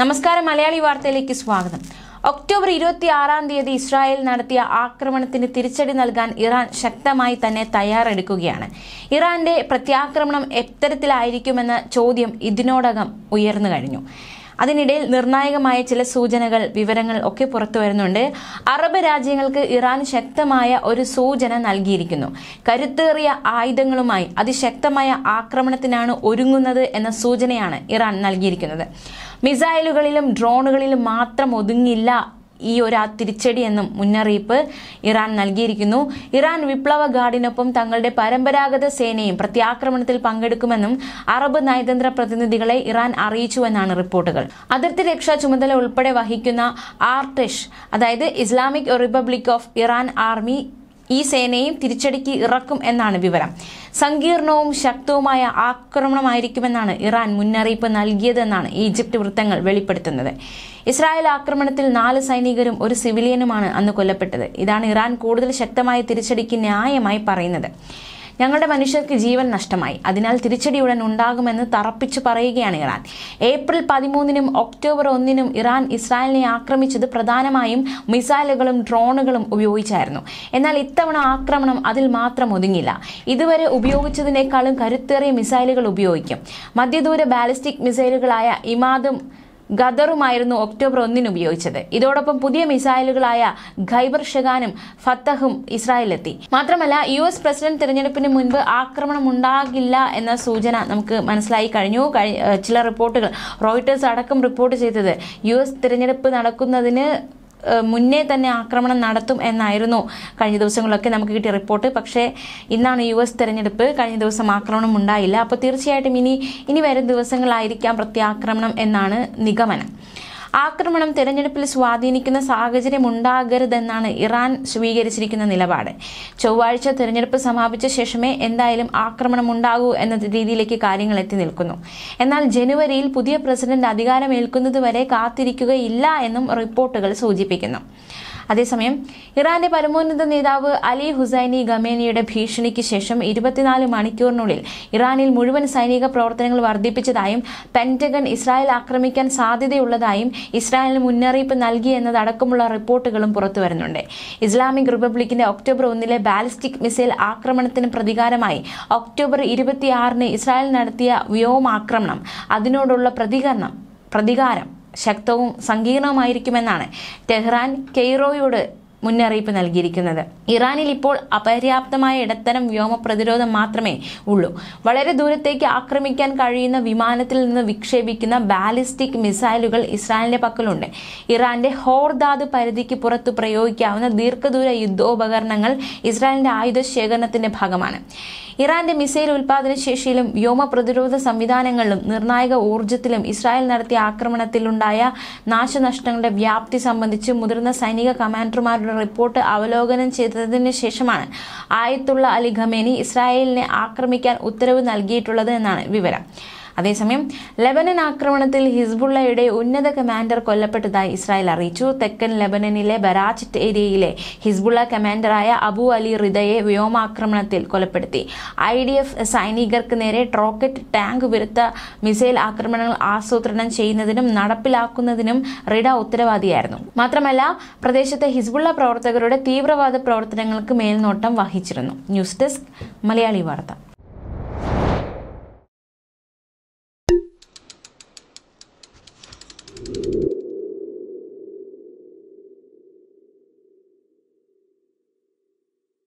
നമസ്കാരം മലയാളി വാർത്തയിലേക്ക് സ്വാഗതം ഒക്ടോബർ ഇരുപത്തി ആറാം തീയതി ഇസ്രായേൽ നടത്തിയ ആക്രമണത്തിന് തിരിച്ചടി നൽകാൻ ഇറാൻ ശക്തമായി തന്നെ തയ്യാറെടുക്കുകയാണ് ഇറാന്റെ പ്രത്യാക്രമണം എത്തരത്തിലായിരിക്കുമെന്ന ചോദ്യം ഇതിനോടകം ഉയർന്നു കഴിഞ്ഞു അതിനിടയിൽ നിർണായകമായ ചില സൂചനകൾ വിവരങ്ങൾ ഒക്കെ പുറത്തു വരുന്നുണ്ട് അറബ് രാജ്യങ്ങൾക്ക് ഇറാൻ ശക്തമായ ഒരു സൂചന നൽകിയിരിക്കുന്നു കരുത്തേറിയ ആയുധങ്ങളുമായി അതിശക്തമായ ആക്രമണത്തിനാണ് ഒരുങ്ങുന്നത് എന്ന സൂചനയാണ് ഇറാൻ നൽകിയിരിക്കുന്നത് മിസൈലുകളിലും ഡ്രോണുകളിലും മാത്രം ഒതുങ്ങില്ല ഈ ഒരു തിരിച്ചടി എന്നും മുന്നറിയിപ്പ് ഇറാൻ നൽകിയിരിക്കുന്നു ഇറാൻ വിപ്ലവ ഗാർഡിനൊപ്പം തങ്ങളുടെ പരമ്പരാഗത സേനയും പ്രത്യാക്രമണത്തിൽ പങ്കെടുക്കുമെന്നും അറബ് നയതന്ത്ര പ്രതിനിധികളെ ഇറാൻ അറിയിച്ചുവെന്നാണ് റിപ്പോർട്ടുകൾ അതിർത്തി രക്ഷാ ചുമതല ഉൾപ്പെടെ വഹിക്കുന്ന ആർട്ടിഷ് അതായത് Islamic Republic of Iran army ഈ സേനയും തിരിച്ചടിക്ക് ഇറക്കും എന്നാണ് വിവരം സങ്കീർണവും ശക്തവുമായ ആക്രമണമായിരിക്കുമെന്നാണ് ഇറാൻ മുന്നറിയിപ്പ് നൽകിയതെന്നാണ് ഈജിപ്ത് വൃത്തങ്ങൾ വെളിപ്പെടുത്തുന്നത് ഇസ്രായേൽ ആക്രമണത്തിൽ നാല് സൈനികരും ഒരു സിവിലിയനുമാണ് അന്ന് കൊല്ലപ്പെട്ടത് ഇതാണ് ഇറാൻ കൂടുതൽ ശക്തമായ തിരിച്ചടിക്ക് ന്യായമായി പറയുന്നത് ഞങ്ങളുടെ മനുഷ്യർക്ക് ജീവൻ നഷ്ടമായി അതിനാൽ തിരിച്ചടി ഉടൻ ഉണ്ടാകുമെന്ന് തറപ്പിച്ചു പറയുകയാണ് ഇറാൻ ഏപ്രിൽ പതിമൂന്നിനും ഒക്ടോബർ ഒന്നിനും ഇറാൻ ഇസ്രായേലിനെ ആക്രമിച്ചത് പ്രധാനമായും മിസൈലുകളും ഡ്രോണുകളും ഉപയോഗിച്ചായിരുന്നു എന്നാൽ ഇത്തവണ ആക്രമണം അതിൽ മാത്രം ഒതുങ്ങില്ല ഇതുവരെ ഉപയോഗിച്ചതിനേക്കാളും കരുത്തേറിയ മിസൈലുകൾ ഉപയോഗിക്കും മധ്യദൂര ബാലിസ്റ്റിക് മിസൈലുകളായ ഇമാദും ഖദറുമായിരുന്നു ഒക്ടോബർ ഒന്നിന് ഉപയോഗിച്ചത് ഇതോടൊപ്പം പുതിയ മിസൈലുകളായ ഖൈബർ ഷെഗാനും ഫത്തഹും ഇസ്രായേലിലെത്തി മാത്രമല്ല യു എസ് പ്രസിഡന്റ് തിരഞ്ഞെടുപ്പിന് മുൻപ് ആക്രമണം ഉണ്ടാകില്ല എന്ന സൂചന നമുക്ക് മനസ്സിലായി കഴിഞ്ഞു ചില റിപ്പോർട്ടുകൾ റോയിട്ടേഴ്സ് അടക്കം റിപ്പോർട്ട് ചെയ്തത് യു എസ് തിരഞ്ഞെടുപ്പ് നടക്കുന്നതിന് മുന്നേ തന്നെ ആക്രമണം നടത്തും എന്നായിരുന്നു കഴിഞ്ഞ ദിവസങ്ങളിലൊക്കെ നമുക്ക് കിട്ടിയ റിപ്പോർട്ട് പക്ഷേ ഇന്നാണ് യു എസ് തെരഞ്ഞെടുപ്പ് കഴിഞ്ഞ ദിവസം ആക്രമണം ഉണ്ടായില്ല അപ്പോൾ തീർച്ചയായിട്ടും ഇനി ഇനി വരും ദിവസങ്ങളായിരിക്കാം പ്രത്യാക്രമണം എന്നാണ് നിഗമനം ആക്രമണം തെരഞ്ഞെടുപ്പിൽ സ്വാധീനിക്കുന്ന സാഹചര്യം ഉണ്ടാകരുതെന്നാണ് ഇറാൻ സ്വീകരിച്ചിരിക്കുന്ന നിലപാട് ചൊവ്വാഴ്ച തെരഞ്ഞെടുപ്പ് സമാപിച്ച ശേഷമേ എന്തായാലും ആക്രമണം ഉണ്ടാകൂ എന്ന രീതിയിലേക്ക് കാര്യങ്ങൾ എത്തി നിൽക്കുന്നു എന്നാൽ ജനുവരിയിൽ പുതിയ പ്രസിഡന്റ് അധികാരമേൽക്കുന്നതുവരെ കാത്തിരിക്കുകയില്ല എന്നും റിപ്പോർട്ടുകൾ സൂചിപ്പിക്കുന്നു അതേസമയം ഇറാന്റെ പരമോന്നത നേതാവ് അലി ഹുസൈനി ഗമേനിയുടെ ഭീഷണിക്ക് ശേഷം ഇരുപത്തിനാല് മണിക്കൂറിനുള്ളിൽ ഇറാനിൽ മുഴുവൻ സൈനിക പ്രവർത്തനങ്ങൾ വർദ്ധിപ്പിച്ചതായും പെൻറ്റഗൺ ഇസ്രായേൽ ആക്രമിക്കാൻ സാധ്യതയുള്ളതായും ഇസ്രായേലിന് മുന്നറിയിപ്പ് എന്നതടക്കമുള്ള റിപ്പോർട്ടുകളും പുറത്തുവരുന്നുണ്ട് ഇസ്ലാമിക് റിപ്പബ്ലിക്കിന്റെ ഒക്ടോബർ ഒന്നിലെ ബാലിസ്റ്റിക് മിസൈൽ ആക്രമണത്തിന് പ്രതികാരമായി ഒക്ടോബർ ഇരുപത്തിയാറിന് ഇസ്രായേൽ നടത്തിയ വ്യോമാക്രമണം അതിനോടുള്ള പ്രതികരണം പ്രതികാരം ശക്തവും സങ്കീർണവുമായിരിക്കുമെന്നാണ് ടെഹ്റാൻ കെയ്റോയോട് മുന്നറിയിപ്പ് നൽകിയിരിക്കുന്നത് ഇറാനിൽ ഇപ്പോൾ അപര്യാപ്തമായ ഇടത്തരം വ്യോമ പ്രതിരോധം മാത്രമേ ഉള്ളൂ വളരെ ദൂരത്തേക്ക് ആക്രമിക്കാൻ കഴിയുന്ന വിമാനത്തിൽ നിന്ന് വിക്ഷേപിക്കുന്ന ബാലിസ്റ്റിക് മിസൈലുകൾ ഇസ്രായേലിന്റെ പക്കലുണ്ട് ഇറാന്റെ ഹോർദാദ് പരിധിക്ക് പുറത്ത് പ്രയോഗിക്കാവുന്ന ദീർഘദൂര യുദ്ധോപകരണങ്ങൾ ഇസ്രായേലിന്റെ ആയുധ ശേഖരണത്തിന്റെ ഭാഗമാണ് ഇറാന്റെ മിസൈൽ ഉൽപാദന ശേഷിയിലും വ്യോമ പ്രതിരോധ സംവിധാനങ്ങളിലും നിർണായക ഊർജ്ജത്തിലും ഇസ്രായേൽ നടത്തിയ ആക്രമണത്തിലുണ്ടായ നാശനഷ്ടങ്ങളുടെ വ്യാപ്തി സംബന്ധിച്ച് മുതിർന്ന സൈനിക കമാൻഡർമാരുടെ കമ്മീഷണറുടെ റിപ്പോർട്ട് അവലോകനം ചെയ്തതിന് ശേഷമാണ് ആയത്തുള്ള അലി ഖമേനി ഇസ്രായേലിനെ ആക്രമിക്കാൻ ഉത്തരവ് നൽകിയിട്ടുള്ളത് എന്നാണ് വിവരം അതേസമയം ലെബനൻ ആക്രമണത്തിൽ ഹിസ്ബുള്ളയുടെ ഉന്നത കമാൻഡർ കൊല്ലപ്പെട്ടതായി ഇസ്രായേൽ അറിയിച്ചു തെക്കൻ ലെബനനിലെ ബരാച്ചിറ്റ് ഏരിയയിലെ ഹിസ്ബുള്ള കമാൻഡറായ അബു അലി റിദയെ വ്യോമാക്രമണത്തിൽ കൊലപ്പെടുത്തി ഐ ഡി എഫ് സൈനികർക്ക് നേരെ ട്രോക്കറ്റ് ടാങ്ക് വിരുദ്ധ മിസൈൽ ആക്രമണങ്ങൾ ആസൂത്രണം ചെയ്യുന്നതിനും നടപ്പിലാക്കുന്നതിനും റിഡ ഉത്തരവാദിയായിരുന്നു മാത്രമല്ല പ്രദേശത്തെ ഹിസ്ബുള്ള പ്രവർത്തകരുടെ തീവ്രവാദ പ്രവർത്തനങ്ങൾക്ക് മേൽനോട്ടം വഹിച്ചിരുന്നു ന്യൂസ് ഡെസ്ക് മലയാളി വാർത്ത